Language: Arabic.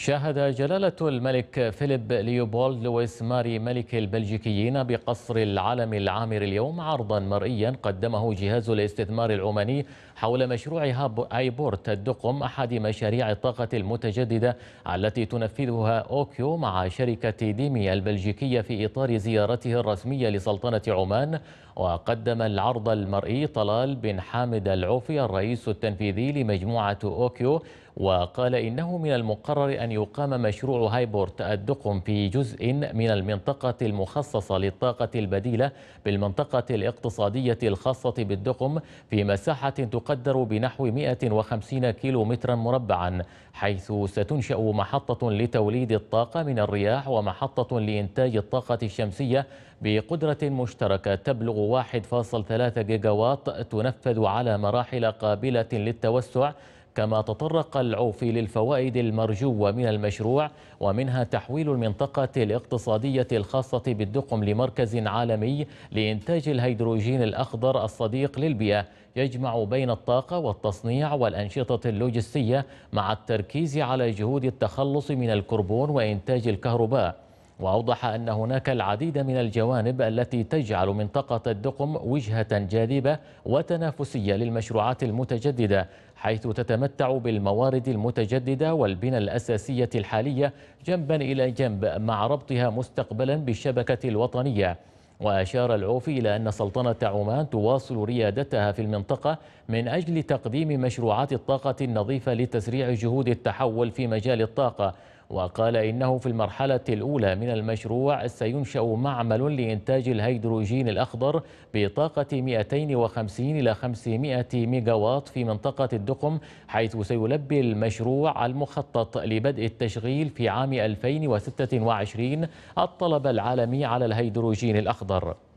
شاهد جلالة الملك فيليب ليوبولد لويس ماري ملك البلجيكيين بقصر العلم العامر اليوم عرضا مرئيا قدمه جهاز الاستثمار العماني حول مشروع هاب ايبورت الدقم أحد مشاريع الطاقة المتجددة التي تنفذها أوكيو مع شركة ديمي البلجيكية في إطار زيارته الرسمية لسلطنة عمان وقدم العرض المرئي طلال بن حامد العوفي الرئيس التنفيذي لمجموعة أوكيو وقال إنه من المقرر أن أن يقام مشروع هايبورت الدقم في جزء من المنطقة المخصصة للطاقة البديلة بالمنطقة الاقتصادية الخاصة بالدقم في مساحة تقدر بنحو 150 كيلو مترا مربعا حيث ستنشأ محطة لتوليد الطاقة من الرياح ومحطة لإنتاج الطاقة الشمسية بقدرة مشتركة تبلغ 1.3 جيجاوات تنفذ على مراحل قابلة للتوسع كما تطرق العوفي للفوائد المرجوة من المشروع ومنها تحويل المنطقة الاقتصادية الخاصة بالدقم لمركز عالمي لإنتاج الهيدروجين الأخضر الصديق للبيئة يجمع بين الطاقة والتصنيع والأنشطة اللوجستية مع التركيز على جهود التخلص من الكربون وإنتاج الكهرباء وأوضح أن هناك العديد من الجوانب التي تجعل منطقة الدقم وجهة جاذبة وتنافسية للمشروعات المتجددة حيث تتمتع بالموارد المتجددة والبنى الأساسية الحالية جنبا إلى جنب مع ربطها مستقبلا بالشبكة الوطنية وأشار العوفي إلى أن سلطنة عمان تواصل ريادتها في المنطقة من أجل تقديم مشروعات الطاقة النظيفة لتسريع جهود التحول في مجال الطاقة وقال إنه في المرحلة الأولى من المشروع سينشأ معمل لإنتاج الهيدروجين الأخضر بطاقة 250 إلى 500 ميجاوات في منطقة الدقم حيث سيلبي المشروع المخطط لبدء التشغيل في عام 2026 الطلب العالمي على الهيدروجين الأخضر